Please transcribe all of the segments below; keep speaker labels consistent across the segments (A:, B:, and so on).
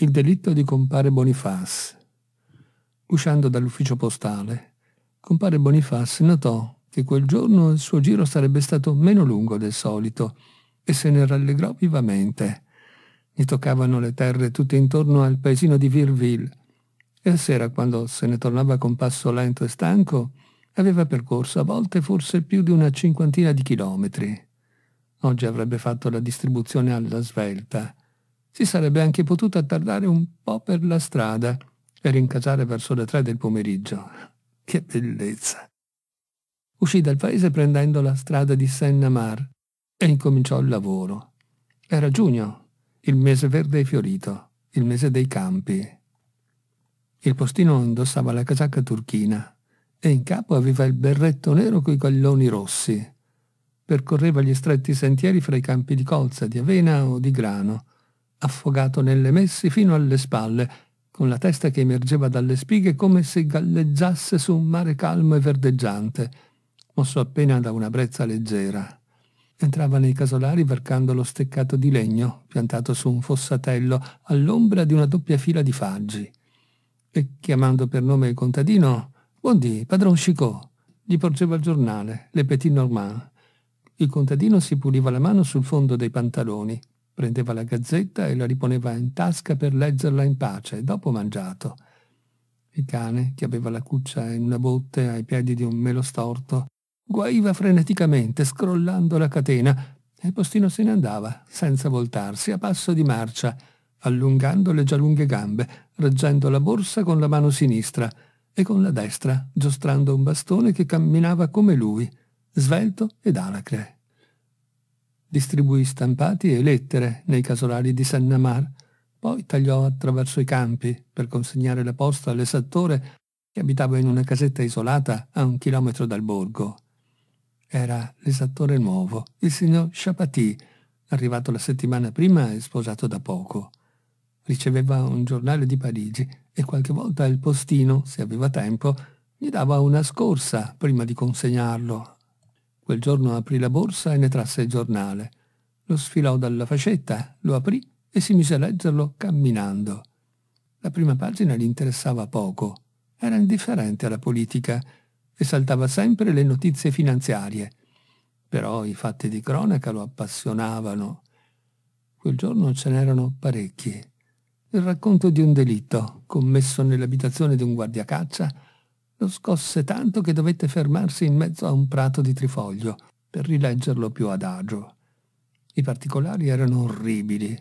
A: il delitto di compare Boniface. Uscendo dall'ufficio postale, compare Boniface notò che quel giorno il suo giro sarebbe stato meno lungo del solito e se ne rallegrò vivamente. Gli toccavano le terre tutte intorno al paesino di Virville e a sera, quando se ne tornava con passo lento e stanco, aveva percorso a volte forse più di una cinquantina di chilometri. Oggi avrebbe fatto la distribuzione alla svelta si sarebbe anche potuta tardare un po' per la strada e rincasare verso le tre del pomeriggio. Che bellezza! Uscì dal paese prendendo la strada di Sennamar e incominciò il lavoro. Era giugno, il mese verde e fiorito, il mese dei campi. Il postino indossava la casacca turchina e in capo aveva il berretto nero coi galloni rossi. Percorreva gli stretti sentieri fra i campi di colza, di avena o di grano, affogato nelle messi fino alle spalle, con la testa che emergeva dalle spighe come se galleggiasse su un mare calmo e verdeggiante, mosso appena da una brezza leggera. Entrava nei casolari varcando lo steccato di legno, piantato su un fossatello, all'ombra di una doppia fila di faggi. E chiamando per nome il contadino, Buondì, padron Chicot, gli porgeva il giornale, le Petit Normand. Il contadino si puliva la mano sul fondo dei pantaloni, Prendeva la gazzetta e la riponeva in tasca per leggerla in pace, dopo mangiato. Il cane, che aveva la cuccia in una botte ai piedi di un melo storto, guaiva freneticamente, scrollando la catena, e il postino se ne andava, senza voltarsi, a passo di marcia, allungando le già lunghe gambe, reggendo la borsa con la mano sinistra e con la destra giostrando un bastone che camminava come lui, svelto ed alacre distribuì stampati e lettere nei casolari di San namar poi tagliò attraverso i campi per consegnare la posta all'esattore che abitava in una casetta isolata a un chilometro dal borgo. Era l'esattore nuovo, il signor Chapati, arrivato la settimana prima e sposato da poco. Riceveva un giornale di Parigi e qualche volta il postino, se aveva tempo, gli dava una scorsa prima di consegnarlo Quel giorno aprì la borsa e ne trasse il giornale. Lo sfilò dalla facetta, lo aprì e si mise a leggerlo camminando. La prima pagina gli interessava poco. Era indifferente alla politica e saltava sempre le notizie finanziarie. Però i fatti di cronaca lo appassionavano. Quel giorno ce n'erano parecchi. Il racconto di un delitto commesso nell'abitazione di un guardiacaccia lo scosse tanto che dovette fermarsi in mezzo a un prato di trifoglio per rileggerlo più adagio. I particolari erano orribili.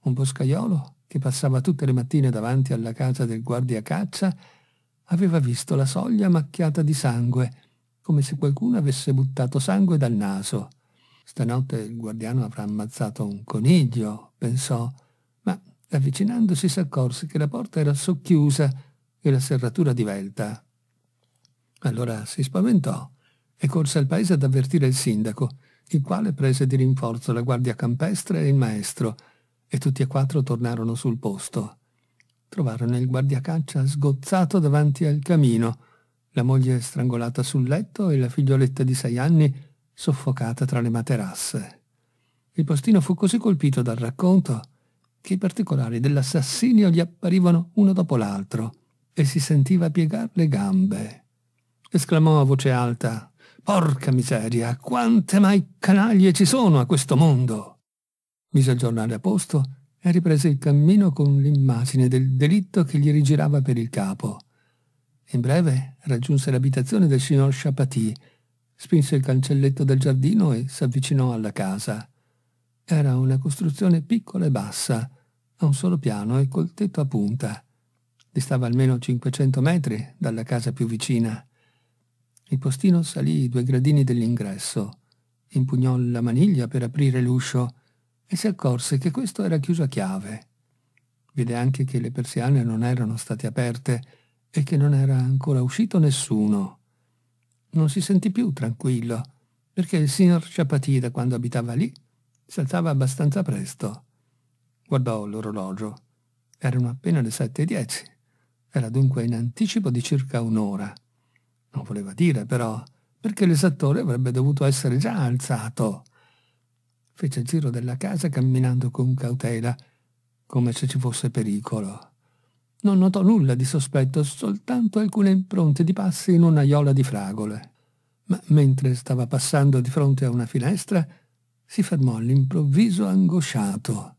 A: Un boscaiolo, che passava tutte le mattine davanti alla casa del guardiacaccia, aveva visto la soglia macchiata di sangue, come se qualcuno avesse buttato sangue dal naso. Stanotte il guardiano avrà ammazzato un coniglio, pensò, ma avvicinandosi si accorse che la porta era socchiusa e la serratura divelta. Allora si spaventò e corse al paese ad avvertire il sindaco, il quale prese di rinforzo la guardia campestre e il maestro, e tutti e quattro tornarono sul posto. Trovarono il guardiacaccia sgozzato davanti al camino, la moglie strangolata sul letto e la figlioletta di sei anni soffocata tra le materasse. Il postino fu così colpito dal racconto che i particolari dell'assassinio gli apparivano uno dopo l'altro e si sentiva piegar le gambe esclamò a voce alta. Porca miseria, quante mai canaglie ci sono a questo mondo! Mise il giornale a posto e riprese il cammino con l'immagine del delitto che gli rigirava per il capo. In breve raggiunse l'abitazione del signor Chapatì, spinse il cancelletto del giardino e s'avvicinò alla casa. Era una costruzione piccola e bassa, a un solo piano e col tetto a punta. Distava almeno 500 metri dalla casa più vicina. Il postino salì i due gradini dell'ingresso, impugnò la maniglia per aprire l'uscio e si accorse che questo era chiuso a chiave. Vide anche che le persiane non erano state aperte e che non era ancora uscito nessuno. Non si sentì più tranquillo, perché il signor Ciapati, da quando abitava lì, saltava abbastanza presto. Guardò l'orologio. Erano appena le sette e dieci. Era dunque in anticipo di circa un'ora. Non voleva dire però, perché l'esattore avrebbe dovuto essere già alzato. Fece il giro della casa camminando con cautela, come se ci fosse pericolo. Non notò nulla di sospetto, soltanto alcune impronte di passi in un'aiola di fragole. Ma mentre stava passando di fronte a una finestra, si fermò all'improvviso angosciato.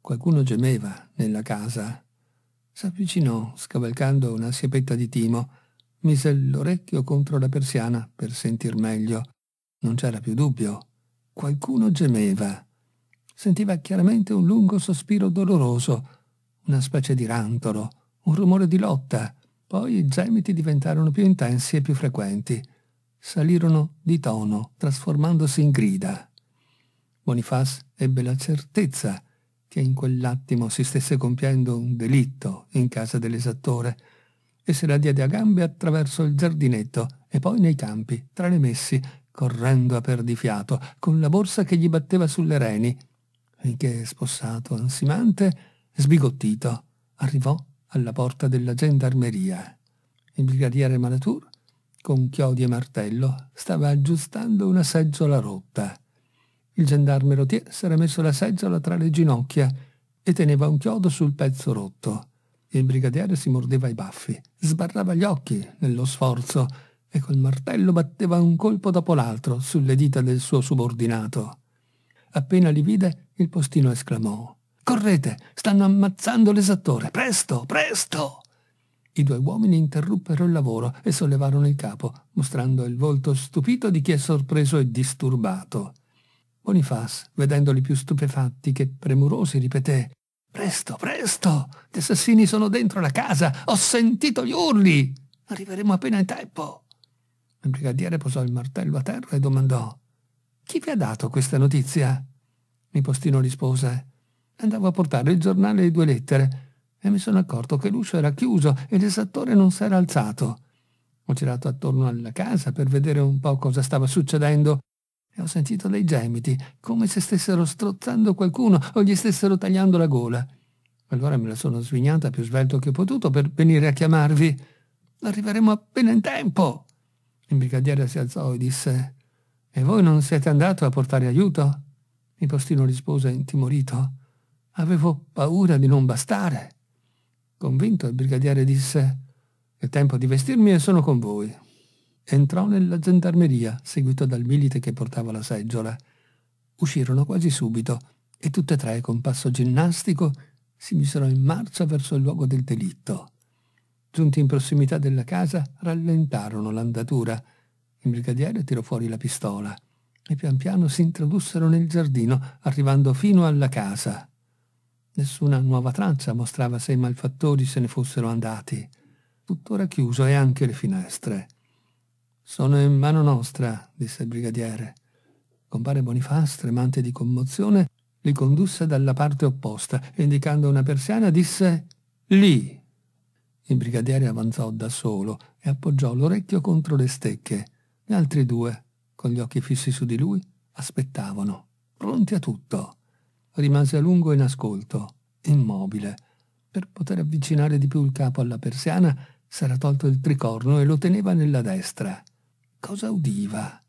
A: Qualcuno gemeva nella casa. S'avvicinò, scavalcando una siepetta di timo, Mise l'orecchio contro la persiana per sentir meglio. Non c'era più dubbio. Qualcuno gemeva. Sentiva chiaramente un lungo sospiro doloroso, una specie di rantolo, un rumore di lotta. Poi i gemiti diventarono più intensi e più frequenti. Salirono di tono, trasformandosi in grida. Bonifaz ebbe la certezza che in quell'attimo si stesse compiendo un delitto in casa dell'esattore e se la diede a gambe attraverso il giardinetto e poi nei campi, tra le messi, correndo a perdifiato, con la borsa che gli batteva sulle reni, finché, spossato, ansimante, sbigottito, arrivò alla porta della gendarmeria. Il brigadiere Malatur, con chiodi e martello, stava aggiustando una seggiola rotta. Il gendarme Rotier s'era messo la seggiola tra le ginocchia e teneva un chiodo sul pezzo rotto. Il brigadiere si mordeva i baffi, sbarrava gli occhi nello sforzo e col martello batteva un colpo dopo l'altro sulle dita del suo subordinato. Appena li vide, il postino esclamò Correte, stanno ammazzando l'esattore, presto, presto! I due uomini interruppero il lavoro e sollevarono il capo, mostrando il volto stupito di chi è sorpreso e disturbato. Bonifaz, vedendoli più stupefatti che premurosi, ripeté Presto, presto! Gli assassini sono dentro la casa! Ho sentito gli urli! Arriveremo appena in tempo! Il brigadiere posò il martello a terra e domandò Chi vi ha dato questa notizia? postino rispose Andavo a portare il giornale e due lettere e mi sono accorto che l'uscio era chiuso e l'esattore non s'era alzato. Ho girato attorno alla casa per vedere un po' cosa stava succedendo e ho sentito dei gemiti, come se stessero strozzando qualcuno o gli stessero tagliando la gola. Allora me la sono svignata più svelto che ho potuto per venire a chiamarvi. Arriveremo appena in tempo. Il brigadiere si alzò e disse E voi non siete andato a portare aiuto? Il postino rispose intimorito. Avevo paura di non bastare. Convinto, il brigadiere disse È tempo di vestirmi e sono con voi. Entrò nella gendarmeria, seguito dal milite che portava la seggiola. Uscirono quasi subito e tutte e tre, con passo ginnastico, si misero in marcia verso il luogo del delitto. Giunti in prossimità della casa, rallentarono l'andatura. Il brigadiere tirò fuori la pistola e pian piano si introdussero nel giardino, arrivando fino alla casa. Nessuna nuova traccia mostrava se i malfattori se ne fossero andati. Tuttora chiuso e anche le finestre. Sono in mano nostra, disse il brigadiere. Compare Bonifaz, tremante di commozione, li condusse dalla parte opposta e indicando una persiana disse Lì. Il brigadiere avanzò da solo e appoggiò l'orecchio contro le stecche. Gli altri due, con gli occhi fissi su di lui, aspettavano, pronti a tutto. Rimase a lungo in ascolto, immobile. Per poter avvicinare di più il capo alla persiana, s'era tolto il tricorno e lo teneva nella destra cosa udiva.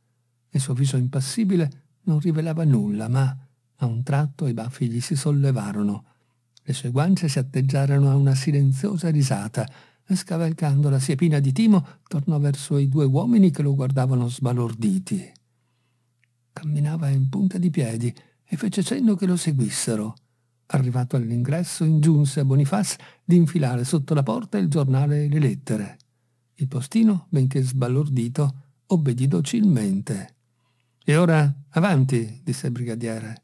A: Il suo viso impassibile non rivelava nulla, ma a un tratto i baffi gli si sollevarono. Le sue guance si atteggiarono a una silenziosa risata e scavalcando la siepina di Timo tornò verso i due uomini che lo guardavano sbalorditi. Camminava in punta di piedi e fece cenno che lo seguissero. Arrivato all'ingresso, ingiunse a Bonifaz di infilare sotto la porta il giornale e le lettere. Il postino, benché sbalordito, obbedì docilmente. E ora avanti, disse il brigadiere.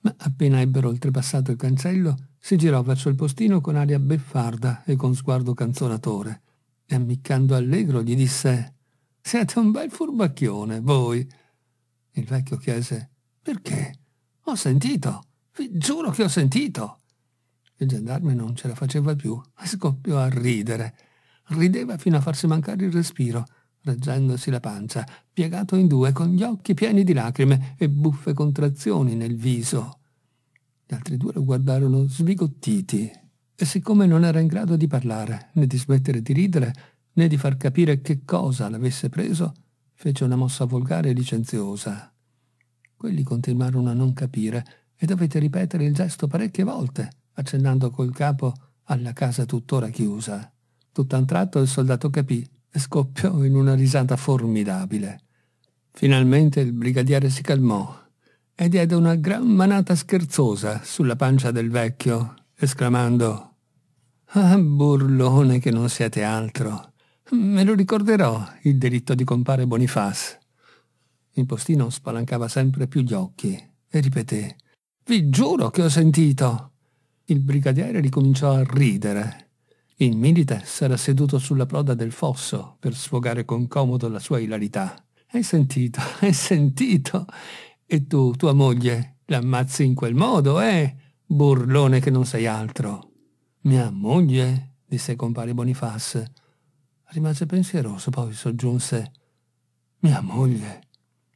A: Ma appena ebbero oltrepassato il cancello, si girò verso il postino con aria beffarda e con sguardo canzonatore, e ammiccando allegro gli disse «Siete un bel furbacchione, voi!» Il vecchio chiese «Perché? Ho sentito! Vi giuro che ho sentito!» Il gendarme non ce la faceva più e scoppiò a ridere. Rideva fino a farsi mancare il respiro reggendosi la pancia, piegato in due con gli occhi pieni di lacrime e buffe contrazioni nel viso. Gli altri due lo guardarono sbigottiti e siccome non era in grado di parlare, né di smettere di ridere, né di far capire che cosa l'avesse preso, fece una mossa volgare e licenziosa. Quelli continuarono a non capire e dovete ripetere il gesto parecchie volte, accennando col capo alla casa tuttora chiusa. Tutt'a un tratto il soldato capì e scoppiò in una risata formidabile. Finalmente il brigadiere si calmò e diede una gran manata scherzosa sulla pancia del vecchio, esclamando Ah, burlone che non siete altro. Me lo ricorderò il delitto di compare Bonifaz. Il postino spalancava sempre più gli occhi e ripeté Vi giuro che ho sentito. Il brigadiere ricominciò a ridere il Milite s'era seduto sulla proda del fosso per sfogare con comodo la sua ilarità. Hai sentito, hai sentito? E tu, tua moglie, l'ammazzi in quel modo, eh? Burlone che non sei altro. Mia moglie? disse compare Boniface. Rimase pensieroso, poi soggiunse. Mia moglie?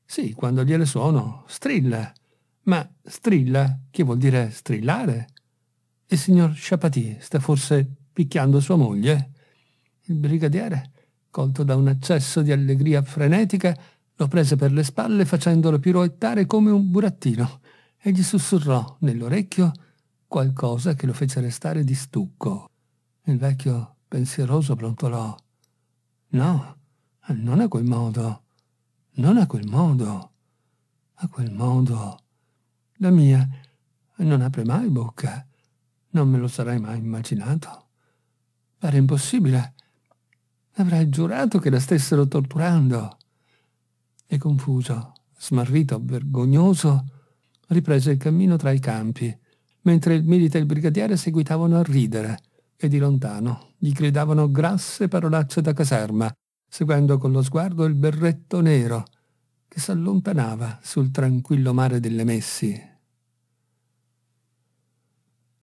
A: Sì, quando gliele suono, strilla. Ma strilla, che vuol dire strillare? Il signor Sciapati sta forse picchiando sua moglie. Il brigadiere, colto da un accesso di allegria frenetica, lo prese per le spalle facendolo piroettare come un burattino e gli sussurrò nell'orecchio qualcosa che lo fece restare di stucco. Il vecchio pensieroso brontolò. No, non a quel modo. Non a quel modo. A quel modo. La mia non apre mai bocca. Non me lo sarei mai immaginato. Pare impossibile. Avrai giurato che la stessero torturando. E confuso, smarrito, vergognoso, riprese il cammino tra i campi, mentre il milite e il brigadiere seguitavano a ridere e di lontano gli gridavano grasse parolacce da caserma, seguendo con lo sguardo il berretto nero che s'allontanava sul tranquillo mare delle Messi